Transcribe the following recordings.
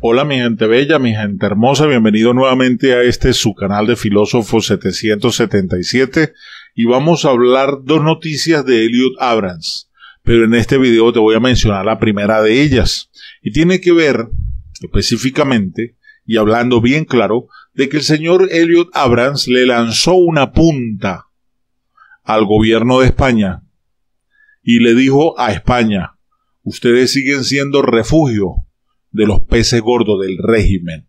Hola mi gente bella, mi gente hermosa, bienvenido nuevamente a este su canal de Filósofo 777 y vamos a hablar dos noticias de Elliot Abrams, pero en este video te voy a mencionar la primera de ellas y tiene que ver específicamente y hablando bien claro de que el señor Elliot Abrams le lanzó una punta al gobierno de España y le dijo a España, ustedes siguen siendo refugio de los peces gordos del régimen.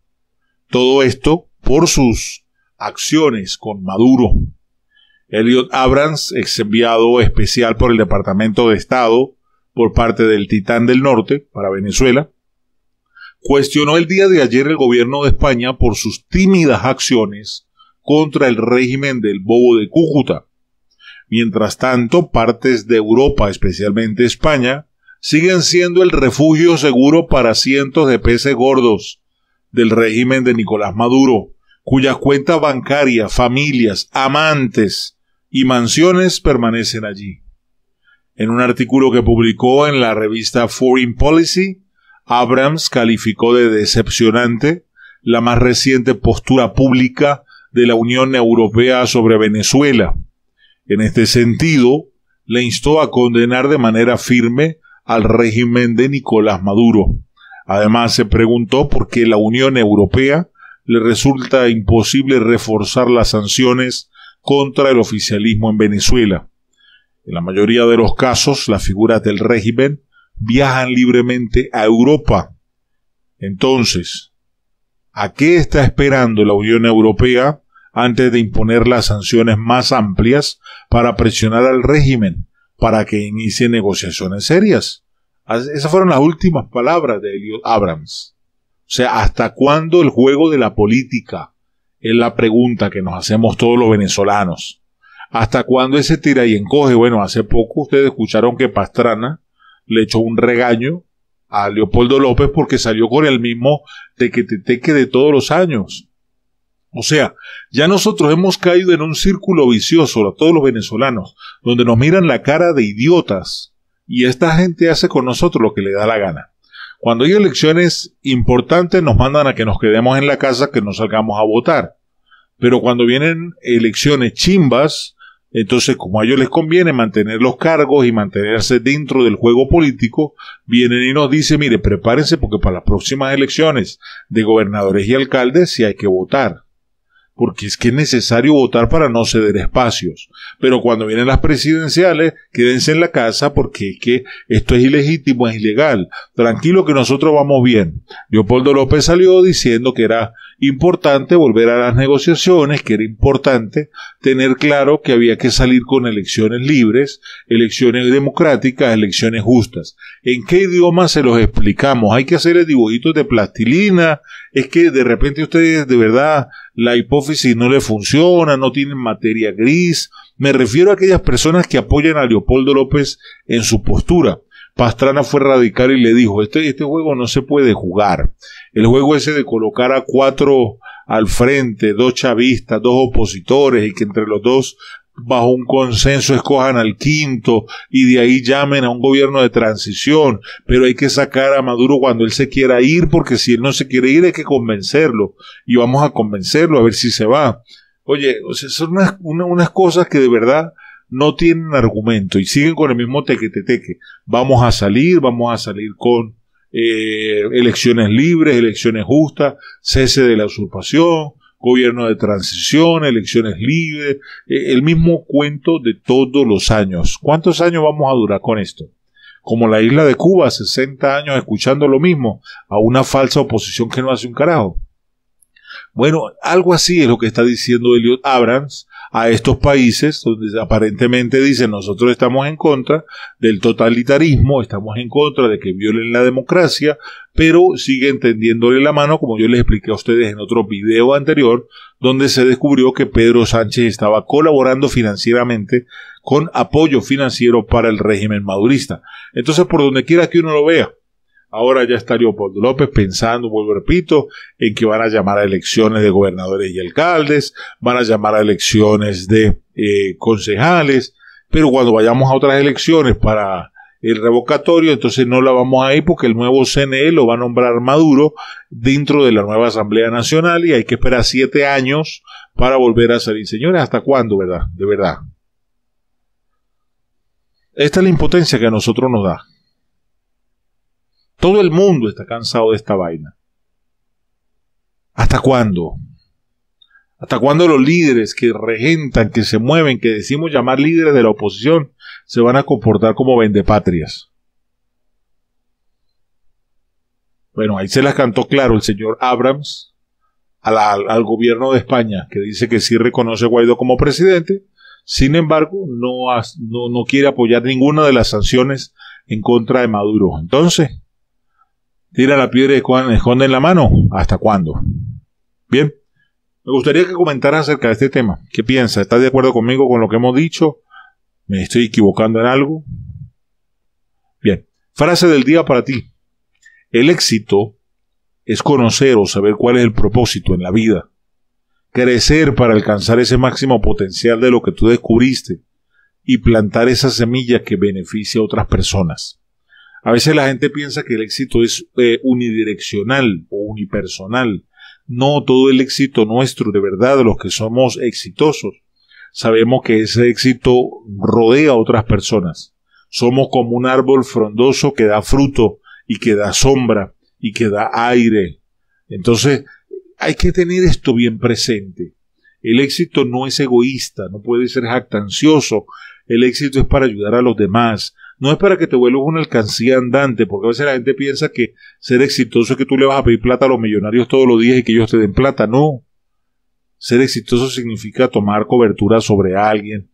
Todo esto por sus acciones con Maduro. Elliot Abrams, ex enviado especial por el Departamento de Estado por parte del Titán del Norte para Venezuela, cuestionó el día de ayer el gobierno de España por sus tímidas acciones contra el régimen del bobo de Cúcuta. Mientras tanto, partes de Europa, especialmente España, siguen siendo el refugio seguro para cientos de peces gordos del régimen de Nicolás Maduro, cuyas cuentas bancarias, familias, amantes y mansiones permanecen allí. En un artículo que publicó en la revista Foreign Policy, Abrams calificó de decepcionante la más reciente postura pública de la Unión Europea sobre Venezuela. En este sentido, le instó a condenar de manera firme al régimen de Nicolás Maduro. Además, se preguntó por qué la Unión Europea le resulta imposible reforzar las sanciones contra el oficialismo en Venezuela. En la mayoría de los casos, las figuras del régimen viajan libremente a Europa. Entonces, ¿a qué está esperando la Unión Europea antes de imponer las sanciones más amplias para presionar al régimen? para que inicie negociaciones serias. Esas fueron las últimas palabras de Elliot Abrams. O sea, ¿hasta cuándo el juego de la política? Es la pregunta que nos hacemos todos los venezolanos. ¿Hasta cuándo ese tira y encoge? Bueno, hace poco ustedes escucharon que Pastrana le echó un regaño a Leopoldo López porque salió con el mismo tequeteteque de todos los años. O sea, ya nosotros hemos caído en un círculo vicioso a todos los venezolanos, donde nos miran la cara de idiotas y esta gente hace con nosotros lo que le da la gana. Cuando hay elecciones importantes nos mandan a que nos quedemos en la casa, que no salgamos a votar. Pero cuando vienen elecciones chimbas, entonces como a ellos les conviene mantener los cargos y mantenerse dentro del juego político, vienen y nos dicen, mire, prepárense porque para las próximas elecciones de gobernadores y alcaldes sí hay que votar porque es que es necesario votar para no ceder espacios. Pero cuando vienen las presidenciales, quédense en la casa porque es que esto es ilegítimo, es ilegal. Tranquilo que nosotros vamos bien. Leopoldo López salió diciendo que era importante volver a las negociaciones, que era importante tener claro que había que salir con elecciones libres, elecciones democráticas, elecciones justas. ¿En qué idioma se los explicamos? Hay que hacer dibujito de plastilina. Es que de repente ustedes de verdad la hipófisis no le funciona, no tienen materia gris. Me refiero a aquellas personas que apoyan a Leopoldo López en su postura. Pastrana fue radical y le dijo, este, este juego no se puede jugar. El juego ese de colocar a cuatro al frente, dos chavistas, dos opositores y que entre los dos bajo un consenso escojan al quinto y de ahí llamen a un gobierno de transición, pero hay que sacar a Maduro cuando él se quiera ir, porque si él no se quiere ir hay que convencerlo y vamos a convencerlo a ver si se va. Oye, son unas, unas cosas que de verdad no tienen argumento y siguen con el mismo teque-teque. Vamos a salir, vamos a salir con eh, elecciones libres, elecciones justas, cese de la usurpación, gobierno de transición, elecciones libres, eh, el mismo cuento de todos los años. ¿Cuántos años vamos a durar con esto? Como la isla de Cuba, 60 años escuchando lo mismo, a una falsa oposición que no hace un carajo. Bueno, algo así es lo que está diciendo Elliot Abrams a estos países donde aparentemente dicen nosotros estamos en contra del totalitarismo, estamos en contra de que violen la democracia, pero siguen tendiéndole la mano, como yo les expliqué a ustedes en otro video anterior, donde se descubrió que Pedro Sánchez estaba colaborando financieramente con apoyo financiero para el régimen madurista. Entonces, por donde quiera que uno lo vea, Ahora ya está Leopoldo López pensando, vuelvo repito, en que van a llamar a elecciones de gobernadores y alcaldes, van a llamar a elecciones de eh, concejales, pero cuando vayamos a otras elecciones para el revocatorio, entonces no la vamos a ir porque el nuevo CNE lo va a nombrar Maduro dentro de la nueva Asamblea Nacional y hay que esperar siete años para volver a salir. Señores, ¿hasta cuándo, verdad? De verdad. Esta es la impotencia que a nosotros nos da. Todo el mundo está cansado de esta vaina. ¿Hasta cuándo? ¿Hasta cuándo los líderes que regentan, que se mueven, que decimos llamar líderes de la oposición, se van a comportar como vendepatrias? Bueno, ahí se las cantó claro el señor Abrams al gobierno de España, que dice que sí reconoce a Guaidó como presidente, sin embargo, no, no quiere apoyar ninguna de las sanciones en contra de Maduro. Entonces, tira la piedra y esconde en la mano. ¿Hasta cuándo? Bien, me gustaría que comentara acerca de este tema. ¿Qué piensa? ¿Estás de acuerdo conmigo con lo que hemos dicho? ¿Me estoy equivocando en algo? Bien, frase del día para ti. El éxito es conocer o saber cuál es el propósito en la vida. Crecer para alcanzar ese máximo potencial de lo que tú descubriste y plantar esa semilla que beneficia a otras personas. A veces la gente piensa que el éxito es eh, unidireccional o unipersonal. No, todo el éxito nuestro, de verdad, los que somos exitosos, sabemos que ese éxito rodea a otras personas. Somos como un árbol frondoso que da fruto y que da sombra y que da aire. Entonces, hay que tener esto bien presente. El éxito no es egoísta, no puede ser jactancioso. El éxito es para ayudar a los demás, no es para que te vuelvas una alcancía andante, porque a veces la gente piensa que ser exitoso es que tú le vas a pedir plata a los millonarios todos los días y que ellos te den plata. No. Ser exitoso significa tomar cobertura sobre alguien,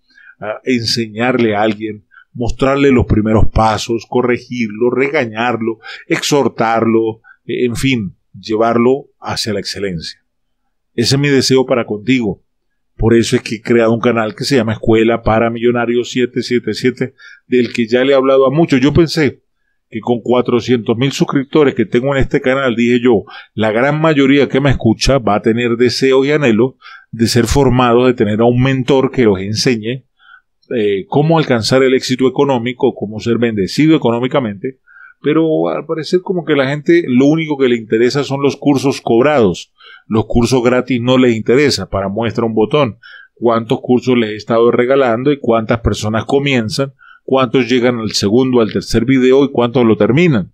enseñarle a alguien, mostrarle los primeros pasos, corregirlo, regañarlo, exhortarlo, en fin, llevarlo hacia la excelencia. Ese es mi deseo para contigo. Por eso es que he creado un canal que se llama Escuela para Millonarios 777, del que ya le he hablado a muchos. Yo pensé que con cuatrocientos mil suscriptores que tengo en este canal, dije yo, la gran mayoría que me escucha va a tener deseo y anhelo de ser formado, de tener a un mentor que los enseñe eh, cómo alcanzar el éxito económico, cómo ser bendecido económicamente, pero al parecer como que la gente lo único que le interesa son los cursos cobrados. Los cursos gratis no les interesa, para muestra un botón. Cuántos cursos les he estado regalando y cuántas personas comienzan, cuántos llegan al segundo, al tercer video y cuántos lo terminan.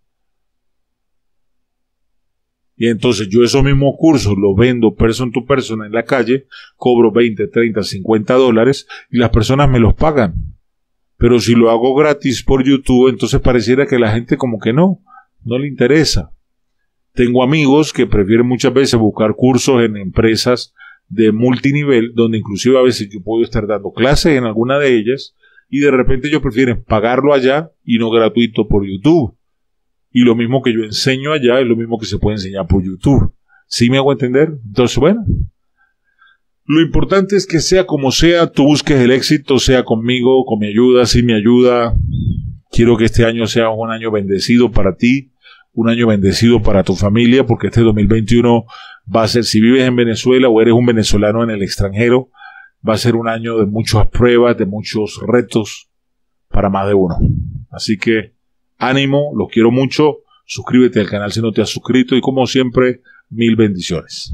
Y entonces yo esos mismos cursos los vendo person to person en la calle, cobro 20, 30, 50 dólares y las personas me los pagan. Pero si lo hago gratis por YouTube, entonces pareciera que la gente como que no, no le interesa. Tengo amigos que prefieren muchas veces buscar cursos en empresas de multinivel, donde inclusive a veces yo puedo estar dando clases en alguna de ellas, y de repente ellos prefieren pagarlo allá y no gratuito por YouTube. Y lo mismo que yo enseño allá es lo mismo que se puede enseñar por YouTube. ¿Sí me hago entender? Entonces, bueno, lo importante es que sea como sea, tú busques el éxito, sea conmigo, con mi ayuda, sin mi ayuda. Quiero que este año sea un año bendecido para ti, un año bendecido para tu familia, porque este 2021 va a ser, si vives en Venezuela o eres un venezolano en el extranjero, va a ser un año de muchas pruebas, de muchos retos para más de uno. Así que ánimo, los quiero mucho, suscríbete al canal si no te has suscrito y como siempre, mil bendiciones.